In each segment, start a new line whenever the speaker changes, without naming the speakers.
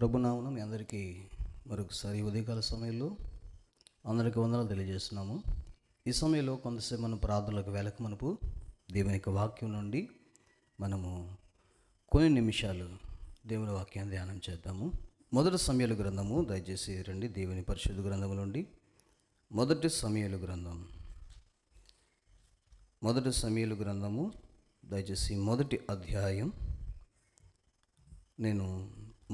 ప్రభునామనం మీ అందరికీ మరొకసారి ఉదయకాల సమయంలో అందరికీ వందనాలు తెలియజేస్తున్నాము ఈ సమయంలో కొంతసేపు మనం ప్రార్థనలకు వెళ్ళక మనపు దేవుని యొక్క వాక్యం నుండి మనము కొన్ని నిమిషాలు దేవుని వాక్యాన్ని ధ్యానం చేద్దాము మొదటి సమయాల గ్రంథము దయచేసి రండి దేవుని పరిశుద్ధ గ్రంథము నుండి మొదటి సమయాల గ్రంథం మొదటి సమయాల గ్రంథము దయచేసి మొదటి అధ్యాయం నేను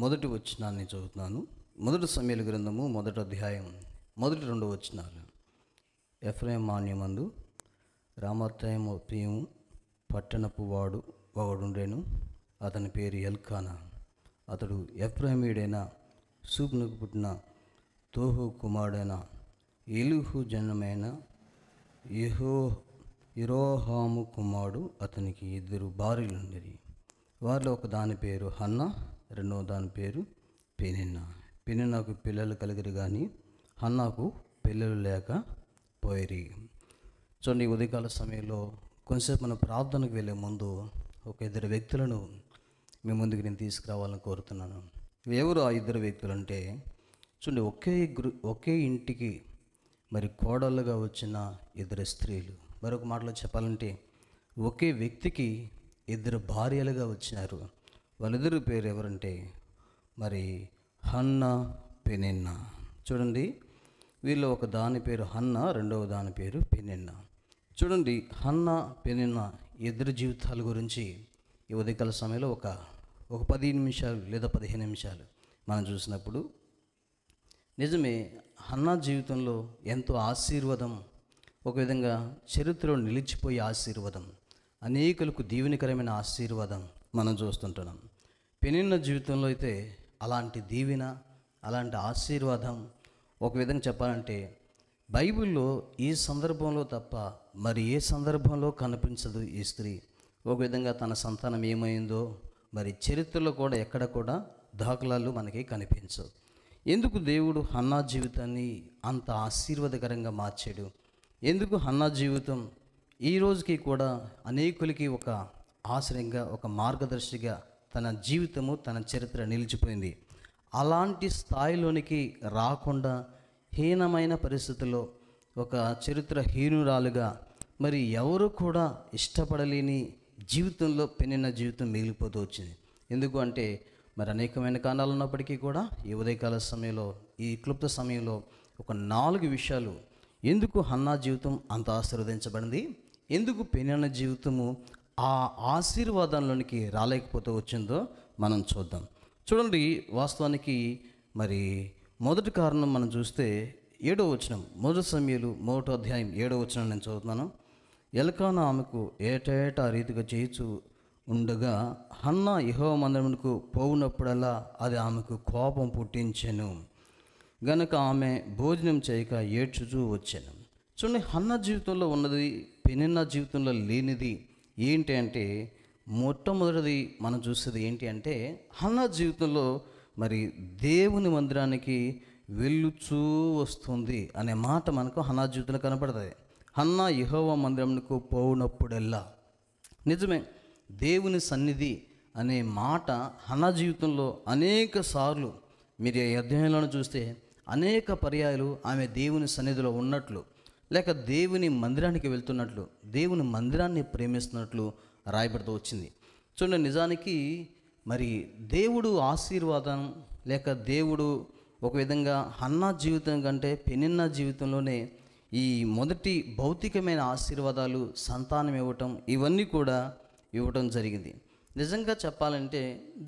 మొదటి వచనాన్ని చదువుతున్నాను మొదటి సమయాల గ్రంథము మొదటి అధ్యాయం మొదటి రెండు వచనాలు ఎఫ్రేమ్ మాన్యమందు రామత్రయం ప్రియము పట్టణపు వాడు ఒకడుండేను అతని పేరు ఎల్ఖానా అతడు ఎఫ్రహమీడైన సూపునకు పుట్టిన తోహు కుమారుడైన ఎలుహు జనమైన ఇహో ఇరోహాము కుమారుడు అతనికి ఇద్దరు భార్యలు ఉండేది వారిలో ఒక దాని పేరు హన్నా రెండవ దాని పేరు పెనిన్న పెనిన్నకు పిల్లలు కలిగిరి కానీ హన్నాకు పిల్లలు లేక పోయిరి చూడండి ఉదయకాల సమయంలో కొంతసేపు మన ప్రార్థనకు వెళ్ళే ముందు ఒక ఇద్దరు వ్యక్తులను మీ ముందుకు నేను తీసుకురావాలని కోరుతున్నాను ఎవరు ఆ ఇద్దరు వ్యక్తులు అంటే చూడండి ఒకే గ్రూ ఒకే ఇంటికి మరి కోడళ్ళుగా వచ్చిన ఇద్దరు స్త్రీలు మరొక మాటలో చెప్పాలంటే ఒకే వ్యక్తికి ఇద్దరు భార్యలుగా వచ్చినారు వాళ్ళిద్దరి పేరు ఎవరంటే మరి హన్న పెనిన్న చూడండి వీళ్ళు ఒక దాని పేరు హన్న రెండవ దాని పేరు పెనిన్న చూడండి హన్న పెనిన్న ఇద్దరు జీవితాల గురించి ఈ ఉదయకాల సమయంలో ఒక ఒక పది నిమిషాలు లేదా పదిహేను నిమిషాలు మనం చూసినప్పుడు నిజమే హన్నా జీవితంలో ఎంతో ఆశీర్వాదం ఒక విధంగా చరిత్రలో నిలిచిపోయే ఆశీర్వాదం అనేకులకు దీవెనికరమైన ఆశీర్వాదం మనం చూస్తుంటున్నాం పెనిన్న జీవితంలో అయితే అలాంటి దీవెన అలాంటి ఆశీర్వాదం ఒక విధంగా చెప్పాలంటే బైబిల్లో ఈ సందర్భంలో తప్ప మరి ఏ సందర్భంలో కనిపించదు ఈ స్త్రీ ఒక విధంగా తన సంతానం ఏమైందో మరి చరిత్రలో కూడా ఎక్కడ కూడా దాఖలాలు మనకి కనిపించవు ఎందుకు దేవుడు హన్నా జీవితాన్ని అంత ఆశీర్వాదకరంగా మార్చాడు ఎందుకు హన్నా జీవితం ఈ రోజుకి కూడా అనేకులకి ఒక ఆశ్రయంగా ఒక మార్గదర్శిగా తన జీవితము తన చరిత్ర నిలిచిపోయింది అలాంటి స్థాయిలోనికి రాకుండా హీనమైన పరిస్థితుల్లో ఒక చరిత్ర హీనురాలుగా మరి ఎవరు కూడా ఇష్టపడలేని జీవితంలో పెనిన జీవితం మిగిలిపోతూ వచ్చింది ఎందుకు అంటే మరి అనేకమైన కారణాలు ఉన్నప్పటికీ కూడా ఈ ఉదయకాల సమయంలో ఈ క్లుప్త సమయంలో ఒక నాలుగు విషయాలు ఎందుకు హన్నా జీవితం అంత ఆశీర్వదించబడింది ఎందుకు పెనిన జీవితము ఆ ఆశీర్వాదంలోనికి రాలేకపోతే వచ్చిందో మనం చూద్దాం చూడండి వాస్తవానికి మరి మొదటి కారణం మనం చూస్తే ఏడో వచనం మొదటి సమయాలు మొదటి అధ్యాయం ఏడో వచనం నేను చదువుతున్నాను ఎలకాన ఆమెకు ఏటేటా రీతిగా చేయిచు ఉండగా హన్న యహో మందరమునకు పోవునప్పుడల్లా అది ఆమెకు కోపం పుట్టించాను గనక ఆమె భోజనం చేయక ఏడ్చుచూ వచ్చాను చూడండి హన్న జీవితంలో ఉన్నది పెనిన్న జీవితంలో లేనిది ఏంటి అంటే మొట్టమొదటిది మనం చూసేది ఏంటి అంటే హన్నా జీవితంలో మరి దేవుని మందిరానికి వెళ్ళుచూ వస్తుంది అనే మాట మనకు హన్నా జీవితంలో కనపడుతుంది అన్న యహోవ మందిరంకు పోనప్పుడెల్లా నిజమే దేవుని సన్నిధి అనే మాట హన్నా జీవితంలో అనేక సార్లు మీరు అధ్యయనంలో చూస్తే అనేక పర్యాయాలు ఆమె దేవుని సన్నిధిలో ఉన్నట్లు లేక దేవుని మందిరానికి వెళ్తున్నట్లు దేవుని మందిరాన్ని ప్రేమిస్తున్నట్లు రాయబడుతూ వచ్చింది చూడండి నిజానికి మరి దేవుడు ఆశీర్వాదం లేక దేవుడు ఒక విధంగా అన్న జీవితం కంటే పెనిన్న జీవితంలోనే ఈ మొదటి భౌతికమైన ఆశీర్వాదాలు సంతానం ఇవ్వటం ఇవన్నీ కూడా ఇవ్వటం జరిగింది నిజంగా చెప్పాలంటే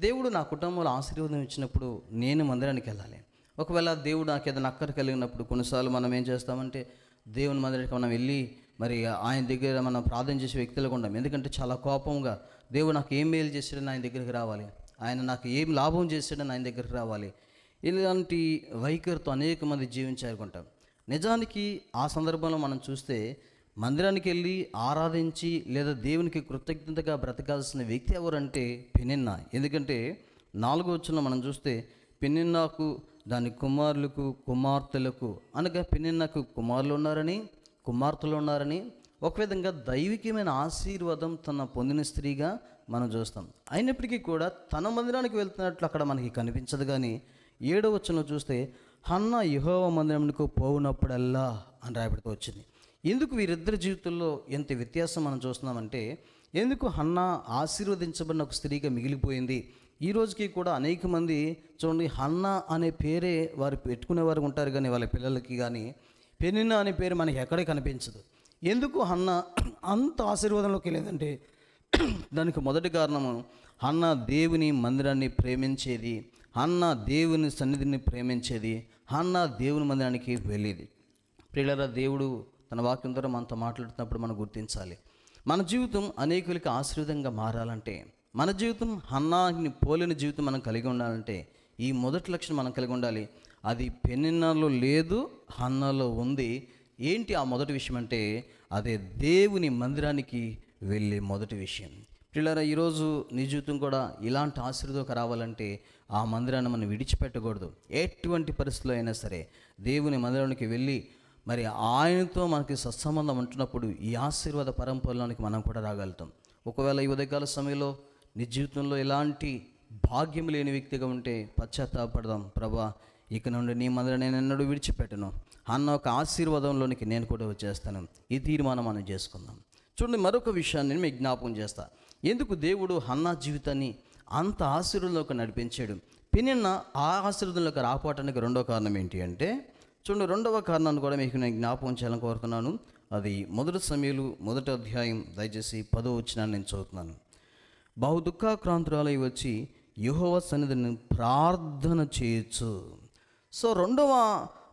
దేవుడు నా కుటుంబంలో ఆశీర్వాదం ఇచ్చినప్పుడు నేను మందిరానికి వెళ్ళాలి ఒకవేళ దేవుడు నాకు ఏదైనా అక్కర కలిగినప్పుడు కొన్నిసార్లు మనం ఏం చేస్తామంటే దేవుని మందిరికి మనం వెళ్ళి మరి ఆయన దగ్గర మనం ప్రార్థన చేసే వ్యక్తులకు ఉండం ఎందుకంటే చాలా కోపంగా దేవుడు నాకు ఏం మేలు చేశాడని ఆయన దగ్గరికి రావాలి ఆయన నాకు ఏం లాభం చేశాడని ఆయన దగ్గరికి రావాలి ఇలాంటి వైఖరితో అనేక మంది జీవించాలనుకుంటాం నిజానికి ఆ సందర్భంలో మనం చూస్తే మందిరానికి వెళ్ళి ఆరాధించి లేదా దేవునికి కృతజ్ఞతగా బ్రతకాల్సిన వ్యక్తి ఎవరంటే పెనిన్నా ఎందుకంటే నాలుగో వచ్చిన మనం చూస్తే పెన్నిన్నాకు దాని కుమారులకు కుమార్తెలకు అనగా నాకు కుమారులు ఉన్నారని కుమార్తెలు ఉన్నారని ఒక విధంగా దైవికమైన ఆశీర్వాదం తన పొందిన స్త్రీగా మనం చూస్తాం అయినప్పటికీ కూడా తన మందిరానికి వెళ్తున్నట్లు అక్కడ మనకి కనిపించదు కానీ ఏడో వచ్చిన చూస్తే హన్న యుహోవ మందిరంకు పోవునప్పుడల్లా అని రాబడితో వచ్చింది ఎందుకు వీరిద్దరి జీవితంలో ఎంత వ్యత్యాసం మనం చూస్తున్నామంటే ఎందుకు హన్న ఆశీర్వదించబడిన ఒక స్త్రీగా మిగిలిపోయింది ఈ రోజుకి కూడా అనేక మంది చూడండి హన్న అనే పేరే వారు పెట్టుకునేవారు ఉంటారు కానీ వాళ్ళ పిల్లలకి కానీ పెనిన్న అనే పేరు మనకి ఎక్కడే కనిపించదు ఎందుకు హన్న అంత ఆశీర్వాదంలోకి లేదంటే దానికి మొదటి కారణము అన్న దేవుని మందిరాన్ని ప్రేమించేది అన్న దేవుని సన్నిధిని ప్రేమించేది అన్న దేవుని మందిరానికి వెళ్ళేది ప్రియులరా దేవుడు తన వాక్యం ద్వారా మనతో మాట్లాడుతున్నప్పుడు మనం గుర్తించాలి మన జీవితం అనేకులకి ఆశీర్వాదంగా మారాలంటే మన జీవితం హన్నాని పోలిన జీవితం మనం కలిగి ఉండాలంటే ఈ మొదటి లక్షణం మనం కలిగి ఉండాలి అది పెనిన్నలో లేదు హన్నలో ఉంది ఏంటి ఆ మొదటి విషయం అంటే అదే దేవుని మందిరానికి వెళ్ళే మొదటి విషయం పిల్లరా ఈరోజు నీ జీవితం కూడా ఇలాంటి ఆశీర్వదం రావాలంటే ఆ మందిరాన్ని మనం విడిచిపెట్టకూడదు ఎటువంటి పరిస్థితుల్లో అయినా సరే దేవుని మందిరానికి వెళ్ళి మరి ఆయనతో మనకి సత్సంబంధం ఉంటున్నప్పుడు ఈ ఆశీర్వాద పరంపరలోనికి మనం కూడా రాగలుగుతాం ఒకవేళ ఈ ఉదయకాల సమయంలో నీ జీవితంలో ఎలాంటి భాగ్యం లేని వ్యక్తిగా ఉంటే పశ్చాత్తాపడదాం ప్రభా ఇక నుండి నీ మొదలు నేను ఎన్నడూ విడిచిపెట్టను అన్న ఒక ఆశీర్వాదంలోనికి నేను కూడా వచ్చేస్తాను ఈ తీర్మానం మనం చేసుకుందాం చూడండి మరొక విషయాన్ని నేను మీకు జ్ఞాపకం చేస్తా ఎందుకు దేవుడు అన్న జీవితాన్ని అంత ఆశీర్వదంలోకి నడిపించాడు పినిన్న ఆ ఆశీర్వదంలోకి రాపోవటానికి రెండో కారణం ఏంటి అంటే చూడండి రెండవ కారణాన్ని కూడా మీకు నేను జ్ఞాపకం చేయాలని కోరుకున్నాను అది మొదటి సమయంలో మొదటి అధ్యాయం దయచేసి పదో వచ్చినాన్ని నేను చదువుతున్నాను బహు దుఃఖాక్రాంతురాలై వచ్చి యుహోవ సన్నిధిని ప్రార్థన చేయొచ్చు సో రెండవ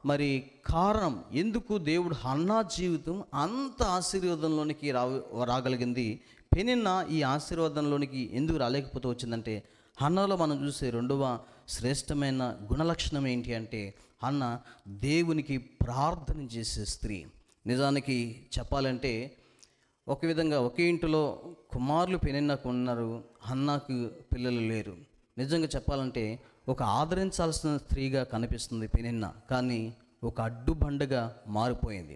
మరి కారణం ఎందుకు దేవుడు అన్నా జీవితం అంత ఆశీర్వాదంలోనికి రా రాగలిగింది పెనిన్న ఈ ఆశీర్వాదంలోనికి ఎందుకు రాలేకపోతే వచ్చిందంటే అన్నలో మనం చూసే రెండవ శ్రేష్టమైన గుణలక్షణం ఏంటి అంటే అన్న దేవునికి ప్రార్థన చేసే స్త్రీ నిజానికి చెప్పాలంటే ఒక విధంగా ఒకే ఇంటిలో కుమారులు పెనక ఉన్నారు హన్నాకు పిల్లలు లేరు నిజంగా చెప్పాలంటే ఒక ఆదరించాల్సిన స్త్రీగా కనిపిస్తుంది పెనిన్న కానీ ఒక అడ్డుబండగా మారిపోయింది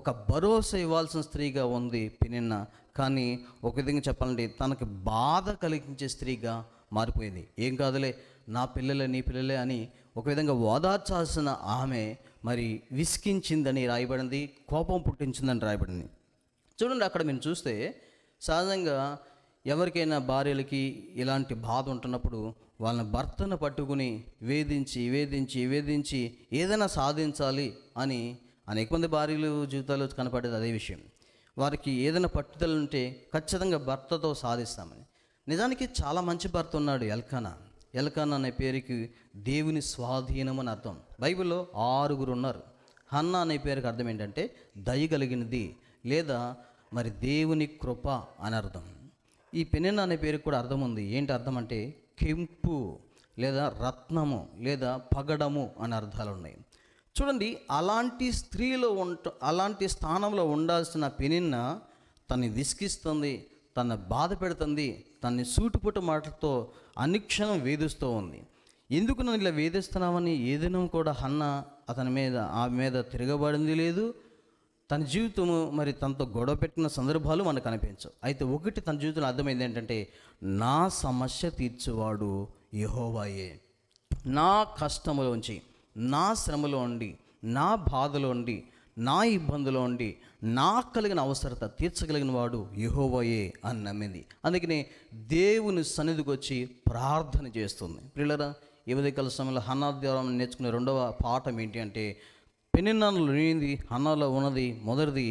ఒక భరోసా ఇవ్వాల్సిన స్త్రీగా ఉంది పెనిన్న కానీ ఒక విధంగా చెప్పాలంటే తనకు బాధ కలిగించే స్త్రీగా మారిపోయింది ఏం కాదులే నా పిల్లలే నీ పిల్లలే అని ఒక విధంగా ఓదార్చాల్సిన ఆమె మరి విసికించిందని రాయబడింది కోపం పుట్టించిందని రాయబడింది చూడండి అక్కడ మేము చూస్తే సహజంగా ఎవరికైనా భార్యలకి ఇలాంటి బాధ ఉంటున్నప్పుడు వాళ్ళని భర్తను పట్టుకుని వేధించి వేధించి వేధించి ఏదైనా సాధించాలి అని అనేక మంది భార్యలు జీవితాల్లో కనపడేది అదే విషయం వారికి ఏదైనా పట్టుదల ఉంటే ఖచ్చితంగా భర్తతో సాధిస్తామని నిజానికి చాలా మంచి భర్త ఉన్నాడు ఎల్కానా ఎల్కానా అనే పేరుకి దేవుని స్వాధీనం అని అర్థం బైబిల్లో ఆరుగురు ఉన్నారు హన్నా అనే పేరుకి అర్థం ఏంటంటే దయ కలిగినది లేదా మరి దేవుని కృప అని అర్థం ఈ పెనెన్ అనే పేరుకి కూడా అర్థం ఉంది ఏంటి అర్థం అంటే కెంపు లేదా రత్నము లేదా పగడము అనే అర్థాలు ఉన్నాయి చూడండి అలాంటి స్త్రీలో ఉంట అలాంటి స్థానంలో ఉండాల్సిన పెనిన్న తన్ని విసిగిస్తుంది తన బాధ పెడుతుంది తన్ని సూటుపుట మాటలతో అనుక్షణం వేధిస్తూ ఉంది ఎందుకు నన్ను ఇలా వేధిస్తున్నామని ఏదైనా కూడా హన్న అతని మీద ఆమె మీద తిరగబడింది లేదు తన జీవితము మరి తనతో గొడవ పెట్టిన సందర్భాలు మనకు కనిపించవు అయితే ఒకటి తన జీవితంలో అర్థమైంది ఏంటంటే నా సమస్య తీర్చేవాడు యహోవాయే నా కష్టములోంచి నా శ్రమలో ఉండి నా బాధలో ఉండి నా ఇబ్బందులో ఉండి నా కలిగిన అవసరత తీర్చగలిగిన వాడు యహోవయే అని నమ్మింది అందుకనే దేవుని సన్నిధికి వచ్చి ప్రార్థన చేస్తుంది పిల్లరా ఈ ఉదయకాల సమయంలో హన్నాధ్యారం నేర్చుకునే రెండవ పాఠం ఏంటి అంటే పెనిన్నాను లేనిది హన్నాలో ఉన్నది మొదటిది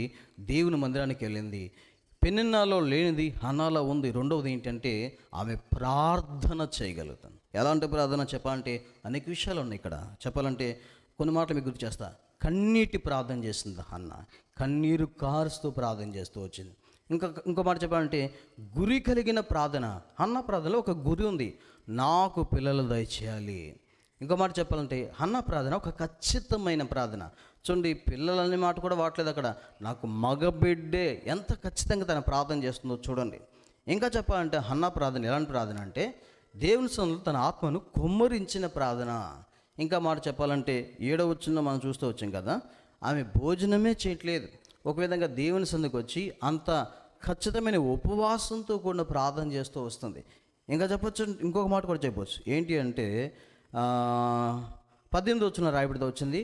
దేవుని మందిరానికి వెళ్ళింది పెన్నెన్నాలో లేనిది హన్నాలో ఉంది రెండవది ఏంటంటే ఆమె ప్రార్థన చేయగలుగుతాను ఎలాంటి ప్రార్థన చెప్పాలంటే అనేక విషయాలు ఉన్నాయి ఇక్కడ చెప్పాలంటే కొన్ని మాటలు మీకు గుర్తు చేస్తా కన్నీటి ప్రార్థన చేసింది అన్న కన్నీరు కారుస్తూ ప్రార్థన చేస్తూ వచ్చింది ఇంకా ఇంకో మాట చెప్పాలంటే గురి కలిగిన ప్రార్థన అన్న ప్రార్థనలో ఒక గురి ఉంది నాకు పిల్లలు దయచేయాలి ఇంకో మాట చెప్పాలంటే అన్న ప్రార్థన ఒక ఖచ్చితమైన ప్రార్థన చూడండి పిల్లలనే మాట కూడా వాడలేదు అక్కడ నాకు మగబిడ్డే ఎంత ఖచ్చితంగా తన ప్రార్థన చేస్తుందో చూడండి ఇంకా చెప్పాలంటే అన్న ప్రార్థన ఎలాంటి ప్రార్థన అంటే దేవుని సన్నులు తన ఆత్మను కుమ్మరించిన ప్రార్థన ఇంకా మాట చెప్పాలంటే ఏడో వచ్చిందో మనం చూస్తూ వచ్చాం కదా ఆమె భోజనమే చేయట్లేదు ఒక విధంగా దేవుని సందుకు వచ్చి అంత ఖచ్చితమైన ఉపవాసంతో కూడిన ప్రార్థన చేస్తూ వస్తుంది ఇంకా చెప్పచ్చు ఇంకొక మాట కూడా చెప్పవచ్చు ఏంటి అంటే పద్దెనిమిది వచ్చిన రాయబడితే వచ్చింది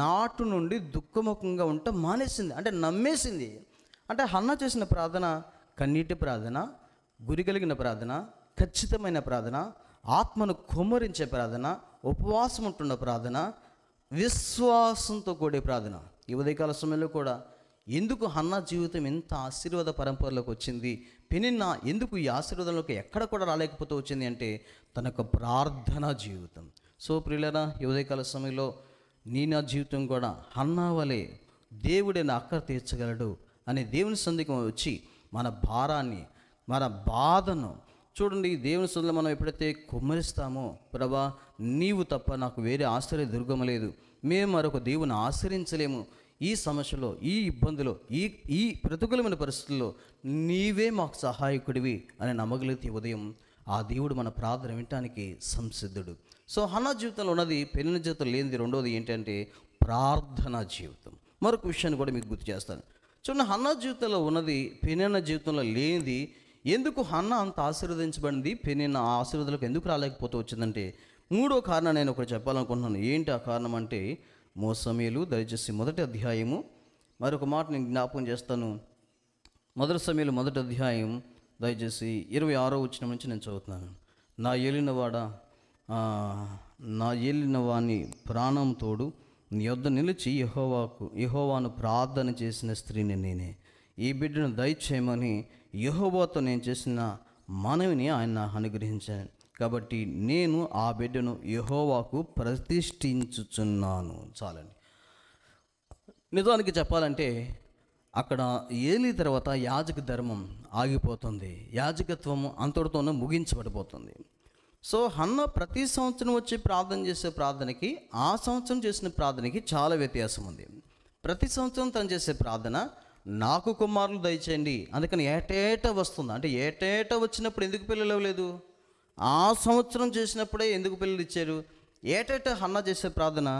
నాటు నుండి దుఃఖముఖంగా ఉంటే మానేసింది అంటే నమ్మేసింది అంటే హన్న చేసిన ప్రార్థన కన్నీటి ప్రార్థన గురి కలిగిన ప్రార్థన ఖచ్చితమైన ప్రార్థన ఆత్మను కుమరించే ప్రార్థన ఉపవాసం ఉంటున్న ప్రార్థన విశ్వాసంతో కూడే ప్రార్థన ఈ ఉదయకాల సమయంలో కూడా ఎందుకు హన్న జీవితం ఎంత ఆశీర్వాద పరంపరలోకి వచ్చింది పెనిన్న ఎందుకు ఈ ఆశీర్వాదంలోకి ఎక్కడ కూడా రాలేకపోతూ వచ్చింది అంటే తన యొక్క ప్రార్థన జీవితం సో ప్రియులరా యువదయకాల సమయంలో నీ నా జీవితం కూడా హన్నా వలె దేవుడే నా అక్కడ తీర్చగలడు అనే దేవుని సందికం వచ్చి మన భారాన్ని మన బాధను చూడండి దేవుని సందులో మనం ఎప్పుడైతే కుమ్మరిస్తామో ప్రభా నీవు తప్ప నాకు వేరే ఆశ్చర్య దుర్గమలేదు లేదు మేము మరొక దేవుని ఆశ్రయించలేము ఈ సమస్యలో ఈ ఇబ్బందులు ఈ ఈ ప్రతికూలమైన పరిస్థితుల్లో నీవే మాకు సహాయకుడివి అని నమ్మగలిగితే ఉదయం ఆ దేవుడు మన ప్రార్థన వినటానికి సంసిద్ధుడు సో హనా జీవితంలో ఉన్నది పెళ్లిన జీవితం లేనిది రెండోది ఏంటంటే ప్రార్థన జీవితం మరొక విషయాన్ని కూడా మీకు గుర్తు చేస్తాను చూడండి హన్నా జీవితంలో ఉన్నది పెనిన జీవితంలో లేనిది ఎందుకు హన్న అంత ఆశీర్వదించబడింది పెనైన ఆ ఆశీర్వదలకు ఎందుకు రాలేకపోతూ వచ్చిందంటే మూడో కారణం నేను ఒకటి చెప్పాలనుకుంటున్నాను ఏంటి ఆ కారణం అంటే మోసమేలు దయచేసి మొదటి అధ్యాయము మరొక మాట నేను జ్ఞాపకం చేస్తాను మొదటి సమయంలో మొదటి అధ్యాయం దయచేసి ఇరవై ఆరో వచ్చిన నుంచి నేను చదువుతున్నాను నా ఏలినవాడ నా ఏలినవాని ప్రాణం తోడు నీ యొద్ద నిలిచి యహోవాకు యహోవాను ప్రార్థన చేసిన స్త్రీని నేనే ఈ బిడ్డను దయచేయమని యహోవాతో నేను చేసిన మనవిని ఆయన అనుగ్రహించాను కాబట్టి నేను ఆ బిడ్డను యహోవాకు ప్రతిష్ఠించుచున్నాను చాలండి నిజానికి చెప్పాలంటే అక్కడ ఏలి తర్వాత యాజక ధర్మం ఆగిపోతుంది యాజకత్వము అంతటితోనే ముగించబడిపోతుంది సో హన్న ప్రతి సంవత్సరం వచ్చి ప్రార్థన చేసే ప్రార్థనకి ఆ సంవత్సరం చేసిన ప్రార్థనకి చాలా వ్యత్యాసం ఉంది ప్రతి సంవత్సరం తను చేసే ప్రార్థన నాకు కుమారులు దయచేయండి అందుకని ఏటేటా వస్తుంది అంటే ఏటేటా వచ్చినప్పుడు ఎందుకు పిల్లలు ఇవ్వలేదు ఆ సంవత్సరం చేసినప్పుడే ఎందుకు పిల్లలు ఇచ్చారు ఏటేట హన్న చేసే ప్రార్థన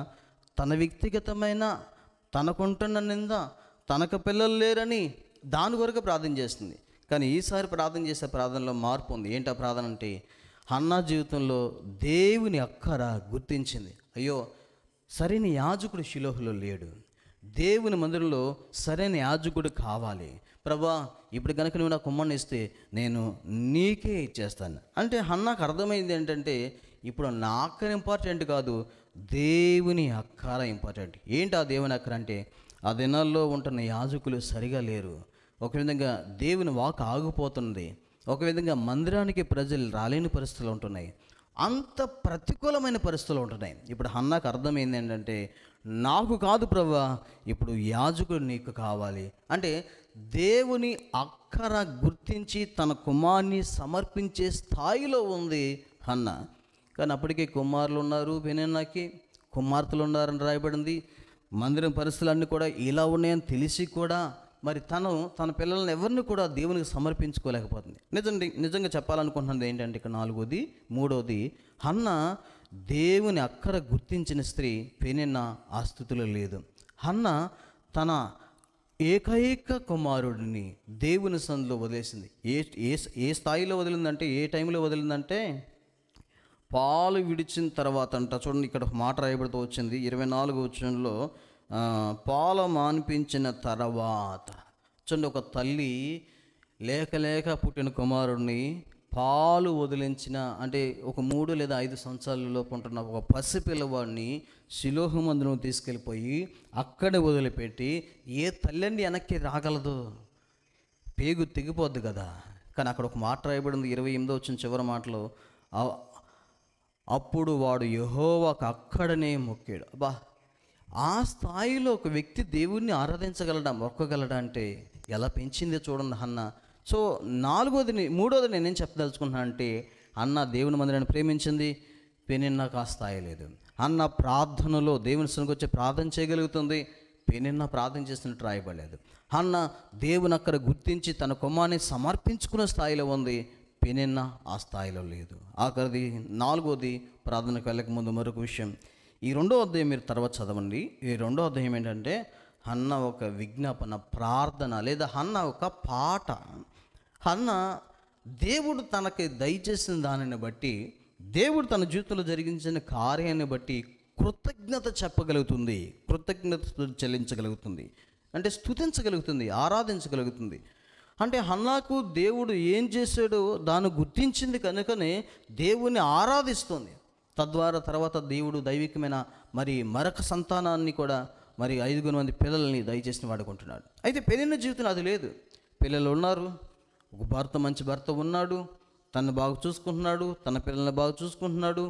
తన వ్యక్తిగతమైన తనకుంటున్న నింద తనకు పిల్లలు లేరని దాని కొరకు ప్రార్థన చేస్తుంది కానీ ఈసారి ప్రార్థన చేసే ప్రార్థనలో మార్పు ఉంది ఏంటి ఆ ప్రార్థన అంటే అన్నా జీవితంలో దేవుని అక్కర గుర్తించింది అయ్యో సరైన యాజకుడు శిలోహలో లేడు దేవుని మందిరంలో సరైన యాజకుడు కావాలి ప్రభా ఇప్పుడు కనుక నువ్వు నా కుమ్మని ఇస్తే నేను నీకే ఇచ్చేస్తాను అంటే అన్నాకు అర్థమైంది ఏంటంటే ఇప్పుడు నా అక్కర ఇంపార్టెంట్ కాదు దేవుని అక్కర ఇంపార్టెంట్ ఏంటి ఆ దేవుని అక్కర అంటే ఆ దినాల్లో ఉంటున్న యాజకులు సరిగా లేరు ఒక విధంగా దేవుని వాక్ ఆగిపోతుంది ఒక విధంగా మందిరానికి ప్రజలు రాలేని పరిస్థితులు ఉంటున్నాయి అంత ప్రతికూలమైన పరిస్థితులు ఉంటున్నాయి ఇప్పుడు హన్నాకు అర్థమైంది ఏంటంటే నాకు కాదు ప్రభా ఇప్పుడు యాజకుడు నీకు కావాలి అంటే దేవుని అక్కర గుర్తించి తన కుమార్ని సమర్పించే స్థాయిలో ఉంది హన్న కానీ అప్పటికే కుమారులు ఉన్నారు బెనెన్నాకి కుమార్తెలు ఉన్నారని రాయబడింది మందిరం పరిస్థితులన్నీ కూడా ఇలా ఉన్నాయని తెలిసి కూడా మరి తను తన పిల్లల్ని ఎవరిని కూడా దేవునికి సమర్పించుకోలేకపోతుంది నిజండి నిజంగా చెప్పాలనుకుంటున్నది ఏంటంటే ఇక్కడ నాలుగోది మూడోది హన్న దేవుని అక్కడ గుర్తించిన స్త్రీ పెనిన్న ఆస్తుతులు లేదు హన్న తన ఏకైక కుమారుడిని దేవుని సందులో వదిలేసింది ఏ ఏ ఏ స్థాయిలో వదిలిందంటే ఏ టైంలో వదిలిందంటే పాలు విడిచిన తర్వాత అంట చూడండి ఇక్కడ మాట రాయబడుతూ వచ్చింది ఇరవై నాలుగు వచ్చంలో పాల మాన్పించిన తర్వాత చూడండి ఒక తల్లి లేక లేక పుట్టిన కుమారుడిని పాలు వదిలించిన అంటే ఒక మూడు లేదా ఐదు సంవత్సరాల లోపు ఉంటున్న ఒక పసిపిల్లవాడిని శిలోహ మందును తీసుకెళ్ళిపోయి అక్కడే వదిలిపెట్టి ఏ తల్లండి వెనక్కి రాగలదు పేగు తెగిపోద్ది కదా కానీ అక్కడ ఒక మాట రాయబడింది ఇరవై ఎనిమిదో వచ్చిన చివరి మాటలు అప్పుడు వాడు యహోవాకు అక్కడనే మొక్కాడు అబ్బా ఆ స్థాయిలో ఒక వ్యక్తి దేవుణ్ణి ఆరాధించగలడా మొక్కగలడా అంటే ఎలా పెంచింది చూడండి అన్న సో నాలుగోది మూడోది నేనేం చెప్పదలుచుకున్నాను అంటే అన్న దేవుని మందిరాన్ని ప్రేమించింది పెనిన్నకు ఆ స్థాయి లేదు అన్న ప్రార్థనలో దేవుని సన్నికి వచ్చి ప్రార్థన చేయగలుగుతుంది పెనిన్న ప్రార్థన చేసినట్టు రాయబడలేదు అన్న దేవుని అక్కడ గుర్తించి తన కుమ్మాన్ని సమర్పించుకున్న స్థాయిలో ఉంది పెనిన్న ఆ స్థాయిలో లేదు ఆఖరిది నాలుగోది ప్రార్థనకు వెళ్ళక ముందు మరొక విషయం ఈ రెండో అధ్యాయం మీరు తర్వాత చదవండి ఈ రెండో అధ్యాయం ఏంటంటే హన్న ఒక విజ్ఞాపన ప్రార్థన లేదా హన్న ఒక పాట హన్న దేవుడు తనకి దయచేసిన దానిని బట్టి దేవుడు తన జీవితంలో జరిగించిన కార్యాన్ని బట్టి కృతజ్ఞత చెప్పగలుగుతుంది కృతజ్ఞత చెల్లించగలుగుతుంది అంటే స్థుతించగలుగుతుంది ఆరాధించగలుగుతుంది అంటే హన్నాకు దేవుడు ఏం చేశాడో దాన్ని గుర్తించింది కనుకనే దేవుణ్ణి ఆరాధిస్తుంది తద్వారా తర్వాత దేవుడు దైవికమైన మరి మరొక సంతానాన్ని కూడా మరి ఐదుగురు మంది పిల్లల్ని దయచేసి వాడుకుంటున్నాడు అయితే పెళ్ళిన జీవితం అది లేదు పిల్లలు ఉన్నారు ఒక భర్త మంచి భర్త ఉన్నాడు తను బాగా చూసుకుంటున్నాడు తన పిల్లల్ని బాగా చూసుకుంటున్నాడు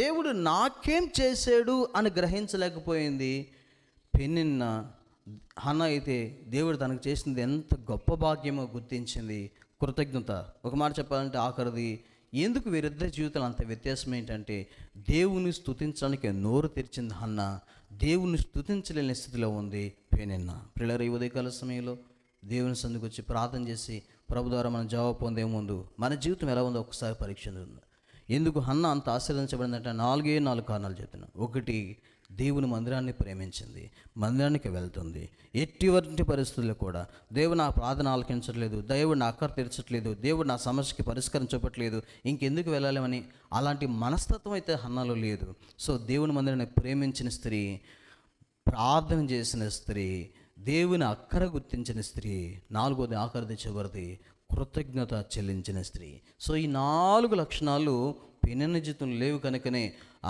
దేవుడు నాకేం చేశాడు అని గ్రహించలేకపోయింది పెన్నిన్న హన అయితే దేవుడు తనకు చేసింది ఎంత గొప్ప భాగ్యమో గుర్తించింది కృతజ్ఞత ఒక మాట చెప్పాలంటే ఆఖరిది ఎందుకు వీరిద్దరి జీవితాలు అంత వ్యత్యాసం ఏంటంటే దేవుని స్థుతించడానికి నోరు తెరిచింది అన్న దేవుని స్థుతించలేని స్థితిలో ఉంది పేనెన్న పిల్లల ఈ ఉదయకాల సమయంలో దేవుని సందుకు వచ్చి ప్రార్థన చేసి ప్రభు ద్వారా మనం జవాబు పొందే ముందు మన జీవితం ఎలా ఉందో ఒకసారి పరీక్ష ఎందుకు హన్న అంత ఆశీర్వదించబడిందంటే నాలుగే నాలుగు కారణాలు చెప్తున్నాను ఒకటి దేవుని మందిరాన్ని ప్రేమించింది మందిరానికి వెళ్తుంది ఎటువంటి పరిస్థితుల్లో కూడా దేవుడు నా ప్రార్థన ఆలకించట్లేదు దేవుడు నా అక్కర తీర్చట్లేదు దేవుడు నా సమస్యకి పరిష్కారం చూపట్లేదు ఇంకెందుకు వెళ్ళాలని అలాంటి మనస్తత్వం అయితే హన్నాలో లేదు సో దేవుని మందిరాన్ని ప్రేమించిన స్త్రీ ప్రార్థన చేసిన స్త్రీ దేవుని అక్కర గుర్తించిన స్త్రీ నాలుగోది ఆఖరిది చివరిది కృతజ్ఞత చెల్లించిన స్త్రీ సో ఈ నాలుగు లక్షణాలు పెననజితం లేవు కనుకనే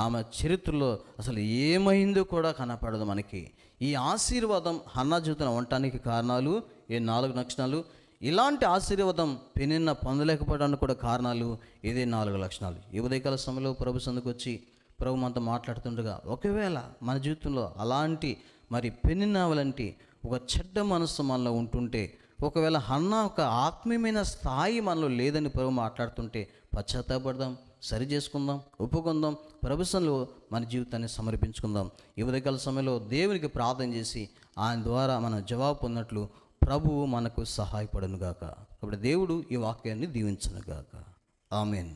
ఆమె చరిత్రలో అసలు ఏమైందో కూడా కనపడదు మనకి ఈ ఆశీర్వాదం హన్నా జీవితం ఉండటానికి కారణాలు ఈ నాలుగు లక్షణాలు ఇలాంటి ఆశీర్వాదం పెనిన్న పొందలేకపోవడానికి కూడా కారణాలు ఇదే నాలుగు లక్షణాలు ఈ ఉదయకాల సమయంలో ప్రభు సందుకు వచ్చి ప్రభు మనతో మాట్లాడుతుండగా ఒకవేళ మన జీవితంలో అలాంటి మరి పెనినావలంటి ఒక చెడ్డ మనస్సు మనలో ఉంటుంటే ఒకవేళ అన్న ఒక ఆత్మీయమైన స్థాయి మనలో లేదని ప్రభు మాట్లాడుతుంటే పశ్చాత్తాపడదాం సరి చేసుకుందాం ఒప్పుకుందాం ప్రభుత్వంలో మన జీవితాన్ని సమర్పించుకుందాం ఈ గల సమయంలో దేవునికి ప్రార్థన చేసి ఆయన ద్వారా మనం జవాబు పొందినట్లు ప్రభువు మనకు సహాయపడనుగాక కాబట్టి దేవుడు ఈ వాక్యాన్ని దీవించనుగాక ఆమెన్